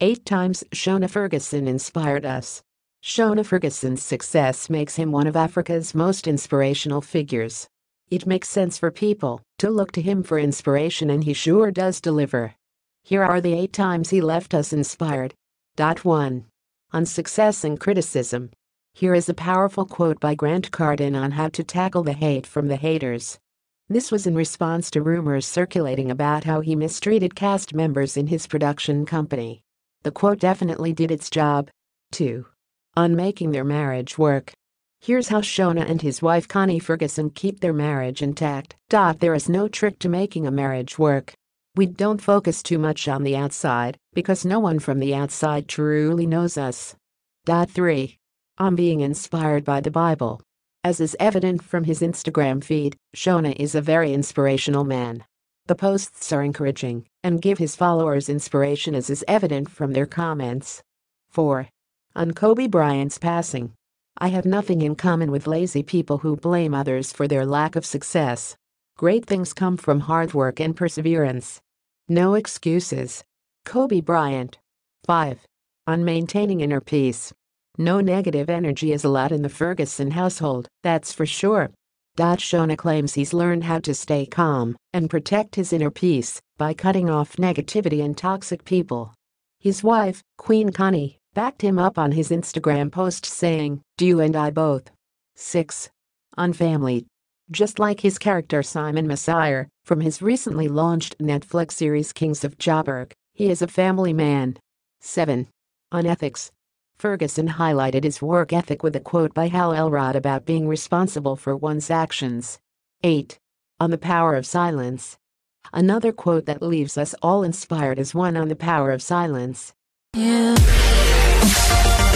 Eight times Shona Ferguson inspired us. Shona Ferguson's success makes him one of Africa's most inspirational figures. It makes sense for people to look to him for inspiration and he sure does deliver. Here are the eight times he left us inspired. Dot 1. On success and criticism. Here is a powerful quote by Grant Cardin on how to tackle the hate from the haters. This was in response to rumors circulating about how he mistreated cast members in his production company. The quote definitely did its job. 2. On making their marriage work. Here's how Shona and his wife Connie Ferguson keep their marriage intact. There is no trick to making a marriage work. We don't focus too much on the outside because no one from the outside truly knows us. 3. On being inspired by the Bible. As is evident from his Instagram feed, Shona is a very inspirational man. The posts are encouraging and give his followers inspiration as is evident from their comments. 4. On Kobe Bryant's passing. I have nothing in common with lazy people who blame others for their lack of success. Great things come from hard work and perseverance. No excuses. Kobe Bryant. 5. On maintaining inner peace. No negative energy is allowed in the Ferguson household, that's for sure. Shona claims he's learned how to stay calm and protect his inner peace by cutting off negativity and toxic people. His wife, Queen Connie, backed him up on his Instagram post saying, Do you and I both? 6. On family. Just like his character Simon Messire from his recently launched Netflix series Kings of Jobberg, he is a family man. 7. On ethics. Ferguson highlighted his work ethic with a quote by Hal Elrod about being responsible for one's actions. 8. On the power of silence. Another quote that leaves us all inspired is one on the power of silence. Yeah.